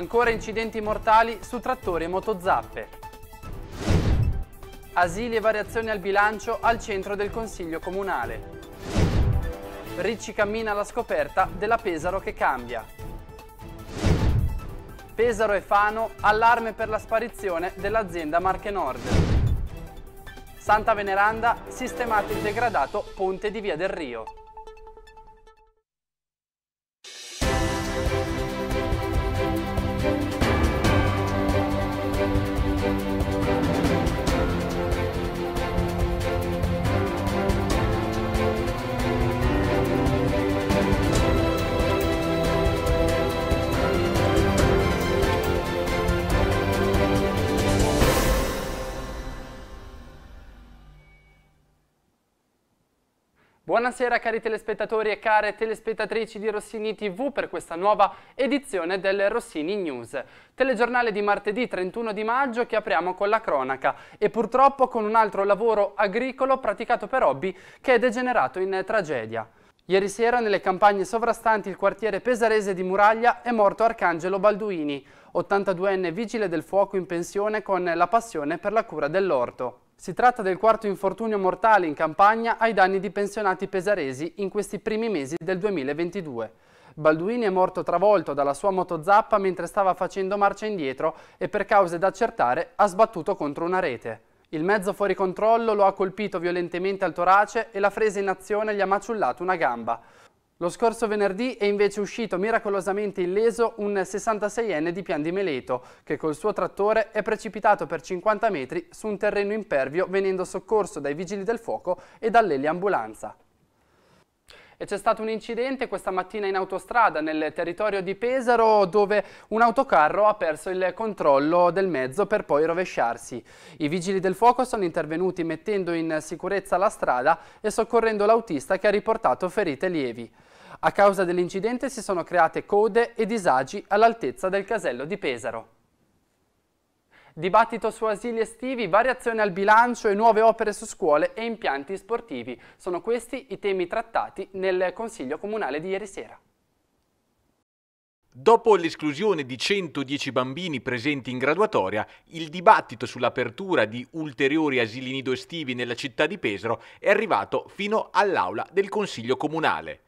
Ancora incidenti mortali su trattori e motozappe. Asili e variazioni al bilancio al centro del Consiglio Comunale. Ricci cammina alla scoperta della Pesaro che cambia. Pesaro e Fano, allarme per la sparizione dell'azienda Marche Nord. Santa Veneranda, sistemato il degradato ponte di Via del Rio. Buonasera cari telespettatori e care telespettatrici di Rossini TV per questa nuova edizione del Rossini News. Telegiornale di martedì 31 di maggio che apriamo con la cronaca e purtroppo con un altro lavoro agricolo praticato per hobby che è degenerato in tragedia. Ieri sera nelle campagne sovrastanti il quartiere pesarese di Muraglia è morto Arcangelo Balduini, 82enne vigile del fuoco in pensione con la passione per la cura dell'orto. Si tratta del quarto infortunio mortale in campagna ai danni di pensionati pesaresi in questi primi mesi del 2022. Balduini è morto travolto dalla sua motozappa mentre stava facendo marcia indietro e per cause da accertare ha sbattuto contro una rete. Il mezzo fuori controllo lo ha colpito violentemente al torace e la fresa in azione gli ha maciullato una gamba. Lo scorso venerdì è invece uscito miracolosamente illeso un 66enne di Pian di Meleto, che col suo trattore è precipitato per 50 metri su un terreno impervio venendo soccorso dai vigili del fuoco e dall'eliambulanza. E c'è stato un incidente questa mattina in autostrada nel territorio di Pesaro dove un autocarro ha perso il controllo del mezzo per poi rovesciarsi. I vigili del fuoco sono intervenuti mettendo in sicurezza la strada e soccorrendo l'autista che ha riportato ferite lievi. A causa dell'incidente si sono create code e disagi all'altezza del casello di Pesaro. Dibattito su asili estivi, variazione al bilancio e nuove opere su scuole e impianti sportivi. Sono questi i temi trattati nel Consiglio Comunale di ieri sera. Dopo l'esclusione di 110 bambini presenti in graduatoria, il dibattito sull'apertura di ulteriori asili nido estivi nella città di Pesaro è arrivato fino all'aula del Consiglio Comunale.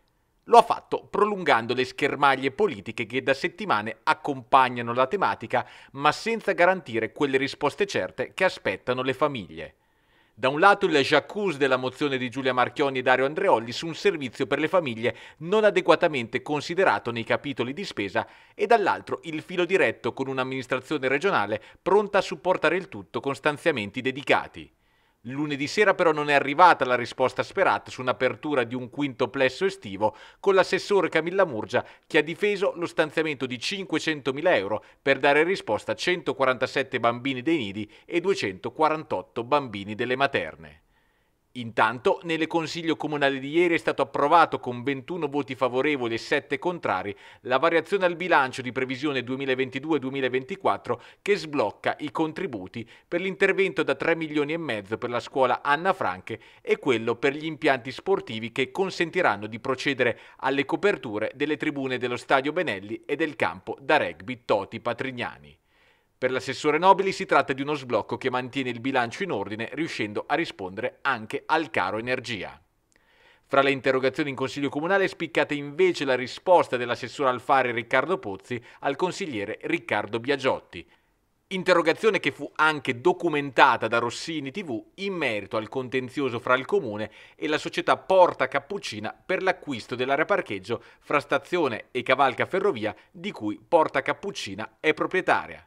Lo ha fatto prolungando le schermaglie politiche che da settimane accompagnano la tematica, ma senza garantire quelle risposte certe che aspettano le famiglie. Da un lato il jacuzzi della mozione di Giulia Marchioni e Dario Andreolli su un servizio per le famiglie non adeguatamente considerato nei capitoli di spesa e dall'altro il filo diretto con un'amministrazione regionale pronta a supportare il tutto con stanziamenti dedicati. Lunedì sera però non è arrivata la risposta sperata su un'apertura di un quinto plesso estivo con l'assessore Camilla Murgia che ha difeso lo stanziamento di 500.000 euro per dare risposta a 147 bambini dei nidi e 248 bambini delle materne. Intanto, nelle Consiglio Comunale di ieri è stato approvato con 21 voti favorevoli e 7 contrari la variazione al bilancio di previsione 2022-2024 che sblocca i contributi per l'intervento da 3 milioni e mezzo per la scuola Anna Franche e quello per gli impianti sportivi che consentiranno di procedere alle coperture delle tribune dello Stadio Benelli e del campo da rugby Toti Patrignani. Per l'assessore Nobili si tratta di uno sblocco che mantiene il bilancio in ordine, riuscendo a rispondere anche al caro energia. Fra le interrogazioni in Consiglio Comunale è spiccata invece la risposta dell'assessore Alfari Riccardo Pozzi al consigliere Riccardo Biagiotti. Interrogazione che fu anche documentata da Rossini TV in merito al contenzioso fra il comune e la società Porta Cappuccina per l'acquisto dell'area parcheggio fra stazione e cavalca ferrovia di cui Porta Cappuccina è proprietaria.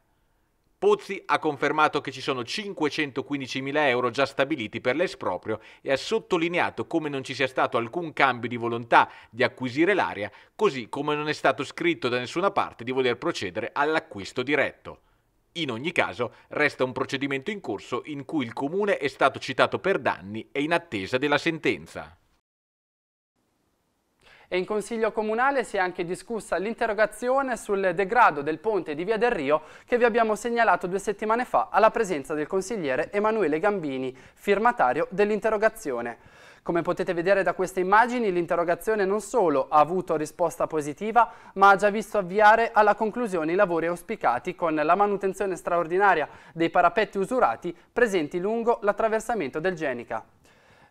Pozzi ha confermato che ci sono 515.000 euro già stabiliti per l'esproprio e ha sottolineato come non ci sia stato alcun cambio di volontà di acquisire l'area, così come non è stato scritto da nessuna parte di voler procedere all'acquisto diretto. In ogni caso, resta un procedimento in corso in cui il comune è stato citato per danni e in attesa della sentenza e in Consiglio Comunale si è anche discussa l'interrogazione sul degrado del ponte di Via del Rio che vi abbiamo segnalato due settimane fa alla presenza del consigliere Emanuele Gambini, firmatario dell'interrogazione. Come potete vedere da queste immagini, l'interrogazione non solo ha avuto risposta positiva, ma ha già visto avviare alla conclusione i lavori auspicati con la manutenzione straordinaria dei parapetti usurati presenti lungo l'attraversamento del Genica.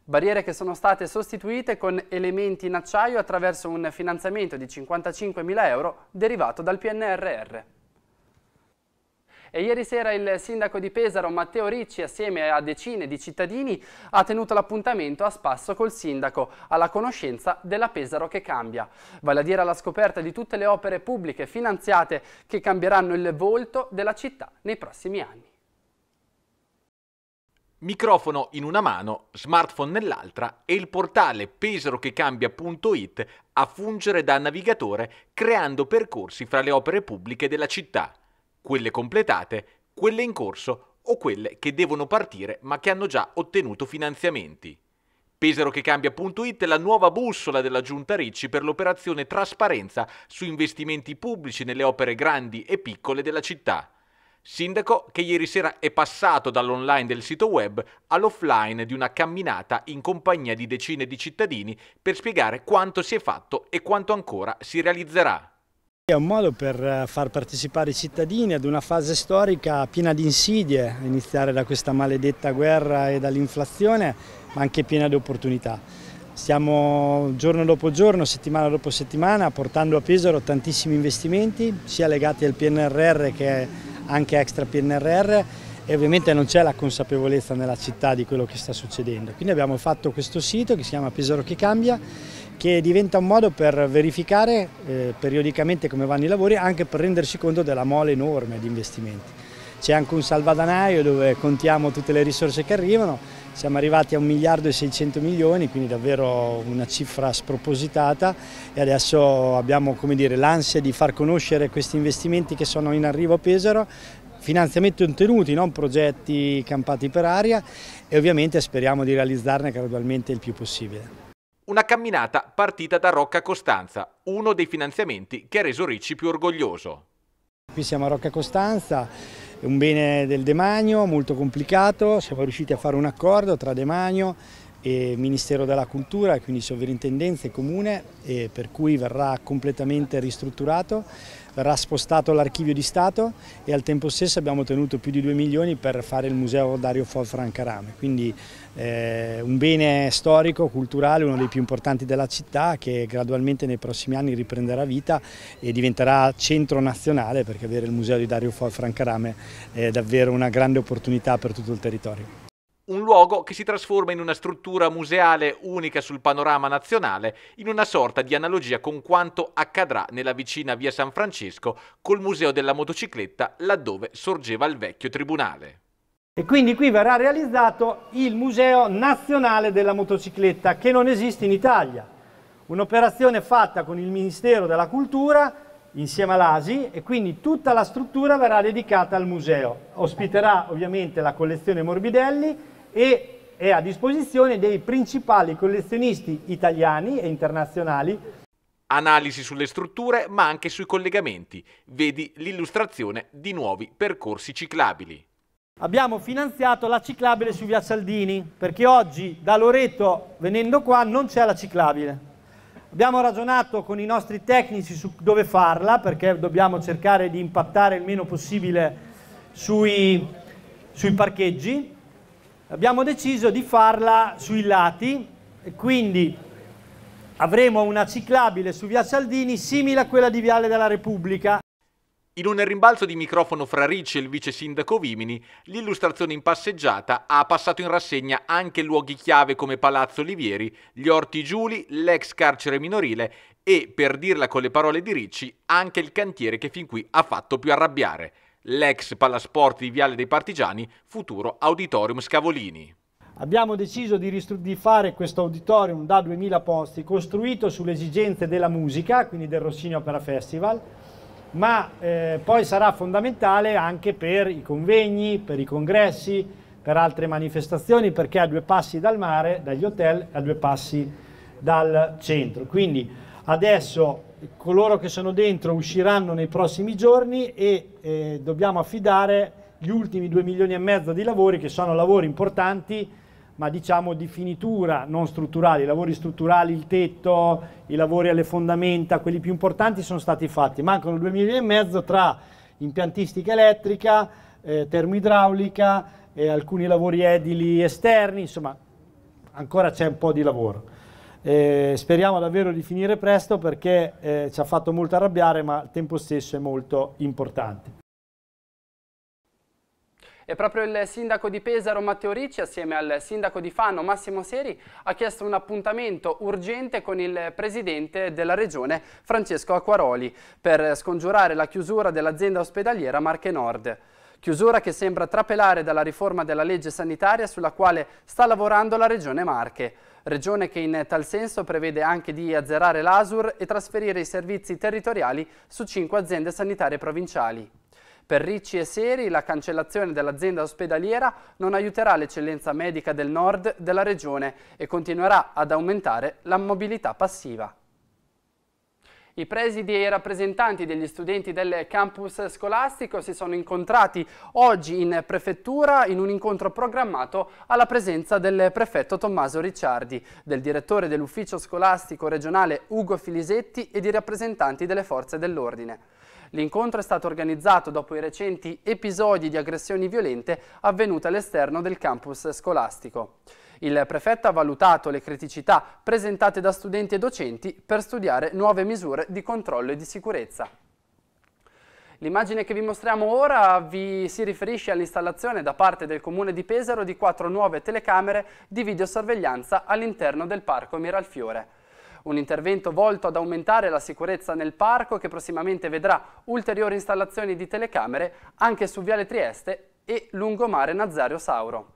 Barriere che sono state sostituite con elementi in acciaio attraverso un finanziamento di 55.000 euro derivato dal PNRR. E ieri sera il sindaco di Pesaro Matteo Ricci assieme a decine di cittadini ha tenuto l'appuntamento a spasso col sindaco alla conoscenza della Pesaro che cambia, vale a dire alla scoperta di tutte le opere pubbliche finanziate che cambieranno il volto della città nei prossimi anni. Microfono in una mano, smartphone nell'altra e il portale peserochecambia.it a fungere da navigatore creando percorsi fra le opere pubbliche della città, quelle completate, quelle in corso o quelle che devono partire ma che hanno già ottenuto finanziamenti. Peserochecambia.it è la nuova bussola della Giunta Ricci per l'operazione Trasparenza su investimenti pubblici nelle opere grandi e piccole della città. Sindaco che ieri sera è passato dall'online del sito web all'offline di una camminata in compagnia di decine di cittadini per spiegare quanto si è fatto e quanto ancora si realizzerà. È un modo per eh, far partecipare i cittadini ad una fase storica piena di insidie, iniziare da questa maledetta guerra e dall'inflazione, ma anche piena di opportunità. Stiamo giorno dopo giorno, settimana dopo settimana, portando a Pesaro tantissimi investimenti, sia legati al PNRR che anche extra PNRR e ovviamente non c'è la consapevolezza nella città di quello che sta succedendo. Quindi abbiamo fatto questo sito che si chiama Pesaro che cambia, che diventa un modo per verificare eh, periodicamente come vanno i lavori, anche per rendersi conto della mole enorme di investimenti. C'è anche un salvadanaio dove contiamo tutte le risorse che arrivano siamo arrivati a 1 miliardo e 600 milioni, quindi davvero una cifra spropositata e adesso abbiamo l'ansia di far conoscere questi investimenti che sono in arrivo a Pesaro finanziamenti ottenuti, non progetti campati per aria e ovviamente speriamo di realizzarne gradualmente il più possibile. Una camminata partita da Rocca Costanza, uno dei finanziamenti che ha reso Ricci più orgoglioso. Qui siamo a Rocca Costanza, un bene del demanio molto complicato, siamo riusciti a fare un accordo tra demanio e Ministero della Cultura, quindi sovrintendenza e comune, e per cui verrà completamente ristrutturato, verrà spostato l'archivio di Stato e al tempo stesso abbiamo ottenuto più di 2 milioni per fare il museo Dario Fol Francarame, quindi eh, un bene storico, culturale, uno dei più importanti della città che gradualmente nei prossimi anni riprenderà vita e diventerà centro nazionale perché avere il museo di Dario Fol Francarame è davvero una grande opportunità per tutto il territorio un luogo che si trasforma in una struttura museale unica sul panorama nazionale, in una sorta di analogia con quanto accadrà nella vicina via San Francesco col Museo della motocicletta, laddove sorgeva il vecchio tribunale. E quindi qui verrà realizzato il Museo Nazionale della Motocicletta, che non esiste in Italia. Un'operazione fatta con il Ministero della Cultura insieme all'ASI e quindi tutta la struttura verrà dedicata al museo. Ospiterà ovviamente la collezione Morbidelli e è a disposizione dei principali collezionisti italiani e internazionali. Analisi sulle strutture ma anche sui collegamenti. Vedi l'illustrazione di nuovi percorsi ciclabili. Abbiamo finanziato la ciclabile su via Cialdini perché oggi da Loreto venendo qua non c'è la ciclabile. Abbiamo ragionato con i nostri tecnici su dove farla perché dobbiamo cercare di impattare il meno possibile sui, sui parcheggi abbiamo deciso di farla sui lati, quindi avremo una ciclabile su via Saldini simile a quella di Viale della Repubblica. In un rimbalzo di microfono fra Ricci e il vice sindaco Vimini, l'illustrazione in passeggiata ha passato in rassegna anche luoghi chiave come Palazzo Olivieri, gli Orti Giuli, l'ex carcere minorile e, per dirla con le parole di Ricci, anche il cantiere che fin qui ha fatto più arrabbiare l'ex Palasport di Viale dei Partigiani, futuro Auditorium Scavolini. Abbiamo deciso di, di fare questo auditorium da 2000 posti, costruito sulle esigenze della musica, quindi del Rossini Opera Festival, ma eh, poi sarà fondamentale anche per i convegni, per i congressi, per altre manifestazioni, perché è a due passi dal mare, dagli hotel, a due passi dal centro. Quindi adesso coloro che sono dentro usciranno nei prossimi giorni e eh, dobbiamo affidare gli ultimi 2 milioni e mezzo di lavori che sono lavori importanti ma diciamo di finitura non strutturali, i lavori strutturali, il tetto, i lavori alle fondamenta, quelli più importanti sono stati fatti, mancano 2 milioni e mezzo tra impiantistica elettrica, eh, termoidraulica, eh, alcuni lavori edili esterni, insomma ancora c'è un po' di lavoro. Eh, speriamo davvero di finire presto perché eh, ci ha fatto molto arrabbiare, ma al tempo stesso è molto importante. E proprio il sindaco di Pesaro Matteo Ricci assieme al sindaco di Fano Massimo Seri ha chiesto un appuntamento urgente con il presidente della regione Francesco Acquaroli per scongiurare la chiusura dell'azienda ospedaliera Marche Nord. Chiusura che sembra trapelare dalla riforma della legge sanitaria sulla quale sta lavorando la regione Marche regione che in tal senso prevede anche di azzerare l'ASUR e trasferire i servizi territoriali su cinque aziende sanitarie provinciali. Per Ricci e Seri la cancellazione dell'azienda ospedaliera non aiuterà l'eccellenza medica del nord della regione e continuerà ad aumentare la mobilità passiva. I presidi e i rappresentanti degli studenti del campus scolastico si sono incontrati oggi in prefettura in un incontro programmato alla presenza del prefetto Tommaso Ricciardi, del direttore dell'ufficio scolastico regionale Ugo Filisetti e di rappresentanti delle forze dell'ordine. L'incontro è stato organizzato dopo i recenti episodi di aggressioni violente avvenute all'esterno del campus scolastico. Il prefetto ha valutato le criticità presentate da studenti e docenti per studiare nuove misure di controllo e di sicurezza. L'immagine che vi mostriamo ora vi si riferisce all'installazione da parte del Comune di Pesaro di quattro nuove telecamere di videosorveglianza all'interno del Parco Miralfiore. Un intervento volto ad aumentare la sicurezza nel parco che prossimamente vedrà ulteriori installazioni di telecamere anche su Viale Trieste e lungomare Nazario Sauro.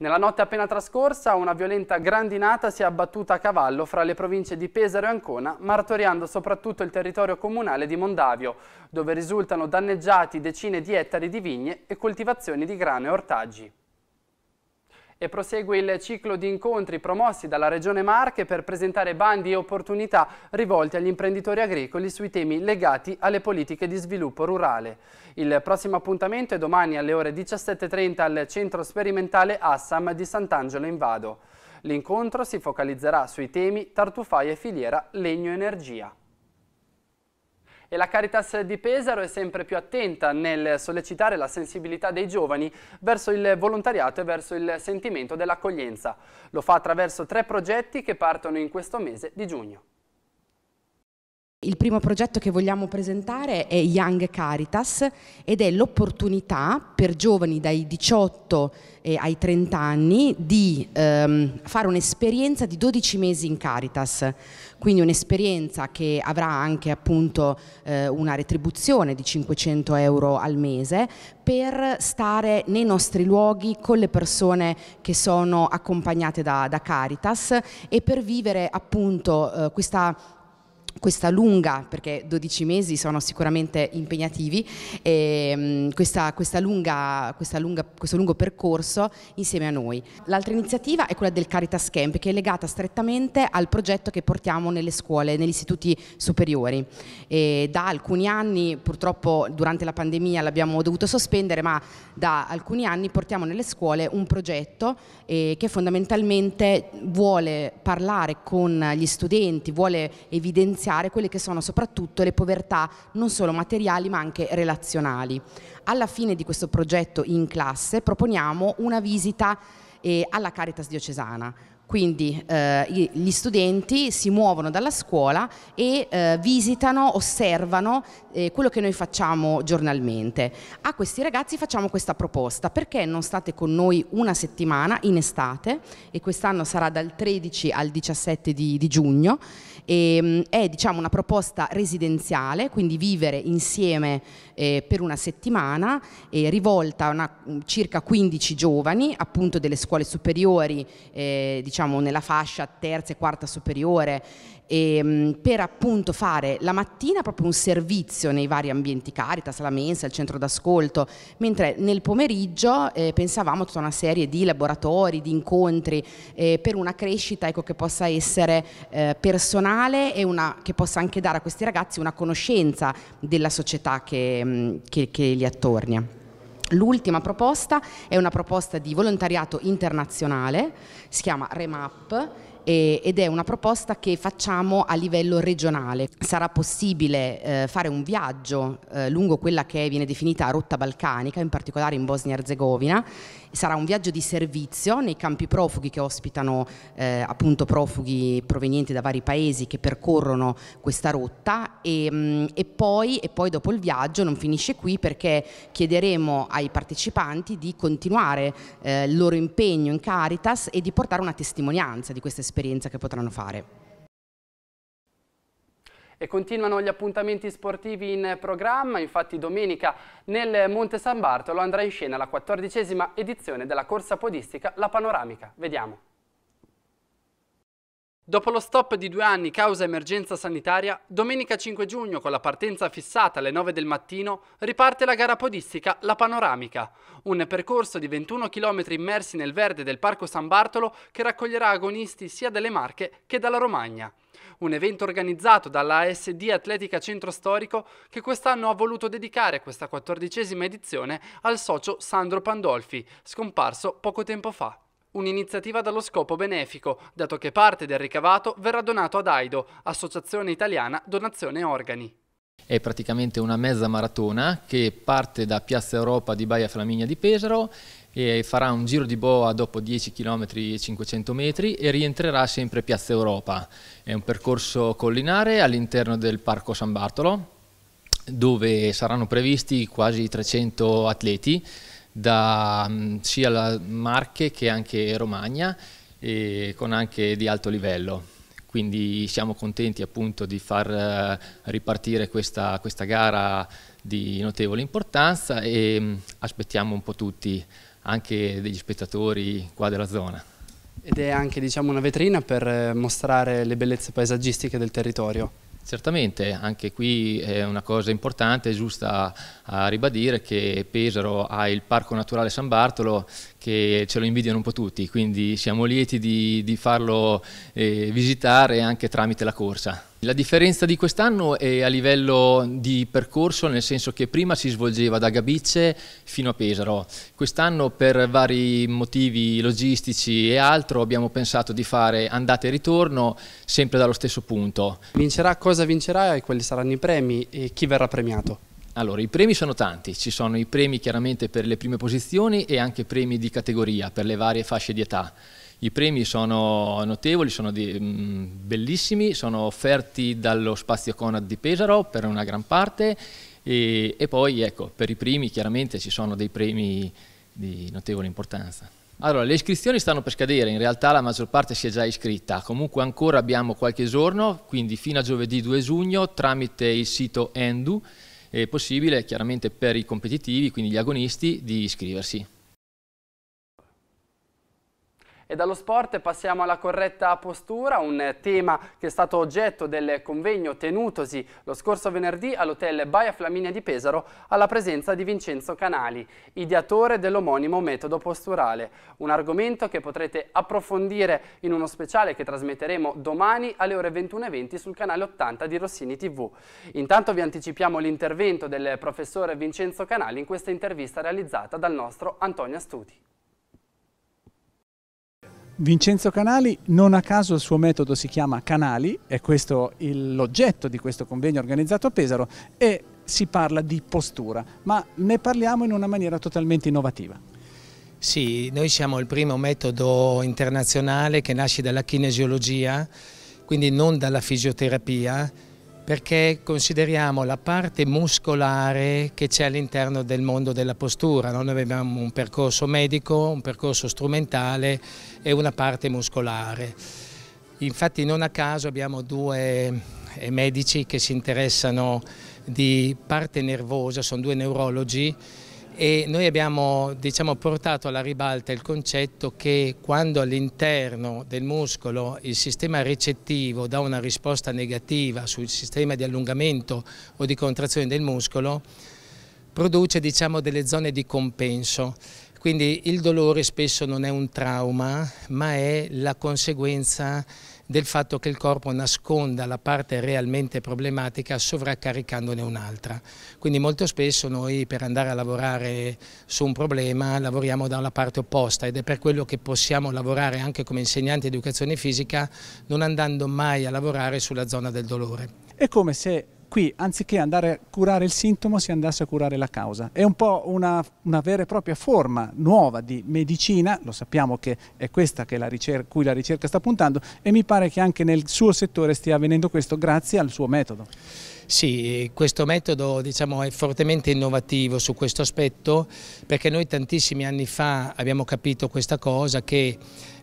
Nella notte appena trascorsa una violenta grandinata si è abbattuta a cavallo fra le province di Pesaro e Ancona, martoriando soprattutto il territorio comunale di Mondavio, dove risultano danneggiati decine di ettari di vigne e coltivazioni di grano e ortaggi e prosegue il ciclo di incontri promossi dalla Regione Marche per presentare bandi e opportunità rivolti agli imprenditori agricoli sui temi legati alle politiche di sviluppo rurale. Il prossimo appuntamento è domani alle ore 17.30 al Centro Sperimentale Assam di Sant'Angelo in Vado. L'incontro si focalizzerà sui temi tartufai e filiera legno-energia e la Caritas di Pesaro è sempre più attenta nel sollecitare la sensibilità dei giovani verso il volontariato e verso il sentimento dell'accoglienza. Lo fa attraverso tre progetti che partono in questo mese di giugno. Il primo progetto che vogliamo presentare è Young Caritas ed è l'opportunità per giovani dai 18 eh, ai 30 anni di ehm, fare un'esperienza di 12 mesi in Caritas, quindi un'esperienza che avrà anche appunto eh, una retribuzione di 500 euro al mese per stare nei nostri luoghi con le persone che sono accompagnate da, da Caritas e per vivere appunto eh, questa questa lunga, perché 12 mesi sono sicuramente impegnativi, e, ehm, questa, questa lunga, questa lunga, questo lungo percorso insieme a noi. L'altra iniziativa è quella del Caritas Camp, che è legata strettamente al progetto che portiamo nelle scuole, negli istituti superiori. E da alcuni anni, purtroppo durante la pandemia l'abbiamo dovuto sospendere, ma da alcuni anni portiamo nelle scuole un progetto eh, che fondamentalmente vuole parlare con gli studenti, vuole evidenziare evidenziare quelle che sono soprattutto le povertà non solo materiali ma anche relazionali. Alla fine di questo progetto in classe proponiamo una visita eh, alla Caritas diocesana, quindi eh, gli studenti si muovono dalla scuola e eh, visitano, osservano eh, quello che noi facciamo giornalmente. A questi ragazzi facciamo questa proposta, perché non state con noi una settimana in estate e quest'anno sarà dal 13 al 17 di, di giugno e, ehm, è diciamo, una proposta residenziale, quindi vivere insieme eh, per una settimana, eh, rivolta a una, mm, circa 15 giovani, appunto delle scuole superiori, eh, diciamo nella fascia terza e quarta superiore, e, ehm, per appunto fare la mattina proprio un servizio nei vari ambienti Caritas, la mensa, il centro d'ascolto, mentre nel pomeriggio eh, pensavamo tutta una serie di laboratori, di incontri eh, per una crescita ecco, che possa essere eh, personale e una, che possa anche dare a questi ragazzi una conoscenza della società che, mm, che, che li attornia. L'ultima proposta è una proposta di volontariato internazionale, si chiama Remap eh, ed è una proposta che facciamo a livello regionale. Sarà possibile eh, fare un viaggio eh, lungo quella che viene definita rotta balcanica, in particolare in Bosnia e Herzegovina, sarà un viaggio di servizio nei campi profughi che ospitano eh, appunto profughi provenienti da vari paesi che percorrono questa rotta e, mm, e, poi, e poi dopo il viaggio non finisce qui perché chiederemo ai partecipanti di continuare eh, il loro impegno in Caritas e di portare una testimonianza di questa esperienza l'esperienza che potranno fare. E continuano gli appuntamenti sportivi in programma, infatti domenica nel Monte San Bartolo andrà in scena la quattordicesima edizione della corsa podistica La Panoramica. Vediamo. Dopo lo stop di due anni causa emergenza sanitaria, domenica 5 giugno con la partenza fissata alle 9 del mattino riparte la gara podistica La Panoramica, un percorso di 21 km immersi nel verde del Parco San Bartolo che raccoglierà agonisti sia dalle Marche che dalla Romagna. Un evento organizzato dalla ASD Atletica Centro Storico che quest'anno ha voluto dedicare questa quattordicesima edizione al socio Sandro Pandolfi, scomparso poco tempo fa. Un'iniziativa dallo scopo benefico, dato che parte del ricavato verrà donato ad AIDO, Associazione Italiana Donazione Organi. È praticamente una mezza maratona che parte da Piazza Europa di Baia Flaminia di Pesaro e farà un giro di boa dopo 10 km e 500 metri e rientrerà sempre Piazza Europa. È un percorso collinare all'interno del Parco San Bartolo dove saranno previsti quasi 300 atleti da mm, sia la Marche che anche Romagna e con anche di alto livello. Quindi siamo contenti appunto di far eh, ripartire questa, questa gara di notevole importanza e mm, aspettiamo un po' tutti, anche degli spettatori qua della zona. Ed è anche diciamo, una vetrina per eh, mostrare le bellezze paesaggistiche del territorio. Certamente, anche qui è una cosa importante e giusta a ribadire che Pesaro ha il Parco Naturale San Bartolo che ce lo invidiano un po' tutti, quindi siamo lieti di, di farlo eh, visitare anche tramite la corsa. La differenza di quest'anno è a livello di percorso, nel senso che prima si svolgeva da Gabice fino a Pesaro. Quest'anno per vari motivi logistici e altro abbiamo pensato di fare andata e ritorno sempre dallo stesso punto. Vincerà cosa vincerà e quali saranno i premi e chi verrà premiato? Allora, i premi sono tanti, ci sono i premi chiaramente per le prime posizioni e anche premi di categoria per le varie fasce di età. I premi sono notevoli, sono di, mh, mm, bellissimi, sono offerti dallo Spazio Conad di Pesaro per una gran parte e, e poi ecco, per i primi chiaramente ci sono dei premi di notevole importanza. Allora, le iscrizioni stanno per scadere, in realtà la maggior parte si è già iscritta, comunque ancora abbiamo qualche giorno, quindi fino a giovedì 2 giugno tramite il sito Endu è possibile chiaramente per i competitivi, quindi gli agonisti, di iscriversi. E dallo sport passiamo alla corretta postura, un tema che è stato oggetto del convegno tenutosi lo scorso venerdì all'hotel Baia Flaminia di Pesaro alla presenza di Vincenzo Canali, ideatore dell'omonimo metodo posturale. Un argomento che potrete approfondire in uno speciale che trasmetteremo domani alle ore 21.20 sul canale 80 di Rossini TV. Intanto vi anticipiamo l'intervento del professore Vincenzo Canali in questa intervista realizzata dal nostro Antonio Studi. Vincenzo Canali, non a caso il suo metodo si chiama Canali, è questo l'oggetto di questo convegno organizzato a Pesaro e si parla di postura, ma ne parliamo in una maniera totalmente innovativa. Sì, noi siamo il primo metodo internazionale che nasce dalla kinesiologia, quindi non dalla fisioterapia, perché consideriamo la parte muscolare che c'è all'interno del mondo della postura. Noi abbiamo un percorso medico, un percorso strumentale e una parte muscolare. Infatti non a caso abbiamo due eh, medici che si interessano di parte nervosa, sono due neurologi e noi abbiamo diciamo, portato alla ribalta il concetto che quando all'interno del muscolo il sistema recettivo dà una risposta negativa sul sistema di allungamento o di contrazione del muscolo, produce diciamo, delle zone di compenso. Quindi il dolore spesso non è un trauma, ma è la conseguenza del fatto che il corpo nasconda la parte realmente problematica sovraccaricandone un'altra. Quindi molto spesso noi per andare a lavorare su un problema lavoriamo da una parte opposta ed è per quello che possiamo lavorare anche come insegnanti di educazione fisica non andando mai a lavorare sulla zona del dolore. È come se qui anziché andare a curare il sintomo si andasse a curare la causa. È un po' una, una vera e propria forma nuova di medicina, lo sappiamo che è questa che la ricerca, cui la ricerca sta puntando e mi pare che anche nel suo settore stia avvenendo questo grazie al suo metodo. Sì, questo metodo diciamo, è fortemente innovativo su questo aspetto perché noi tantissimi anni fa abbiamo capito questa cosa che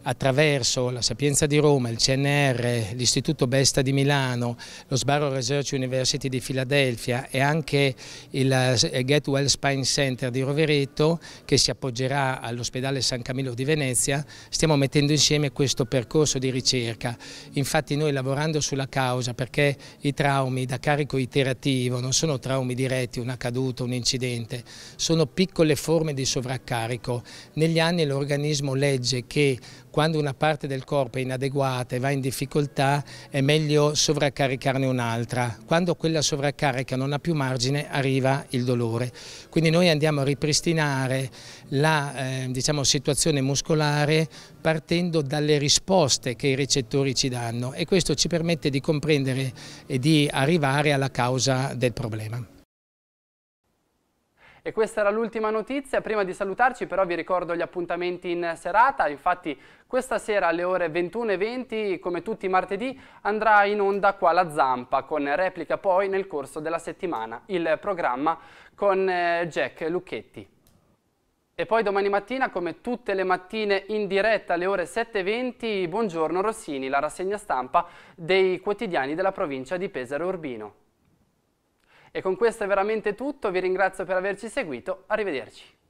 attraverso la Sapienza di Roma, il CNR, l'Istituto Besta di Milano, lo Sbarro Research University di Filadelfia e anche il eh, Get Well Spine Center di Rovereto che si appoggerà all'ospedale San Camillo di Venezia, stiamo mettendo insieme questo percorso di ricerca. Infatti noi lavorando sulla causa perché i traumi da carico iterativo non sono traumi diretti, una caduta, un incidente, sono piccole forme di sovraccarico. Negli anni l'organismo legge che quando una parte del corpo è inadeguata e va in difficoltà è meglio sovraccaricarne un'altra. Quando quella sovraccarica non ha più margine arriva il dolore. Quindi noi andiamo a ripristinare la eh, diciamo, situazione muscolare partendo dalle risposte che i recettori ci danno e questo ci permette di comprendere e di arrivare alla causa del problema. E questa era l'ultima notizia, prima di salutarci però vi ricordo gli appuntamenti in serata, infatti questa sera alle ore 21.20 come tutti i martedì andrà in onda qua la Zampa con replica poi nel corso della settimana il programma con eh, Jack Lucchetti. E poi domani mattina, come tutte le mattine in diretta alle ore 7.20, buongiorno Rossini, la rassegna stampa dei quotidiani della provincia di Pesaro Urbino. E con questo è veramente tutto, vi ringrazio per averci seguito, arrivederci.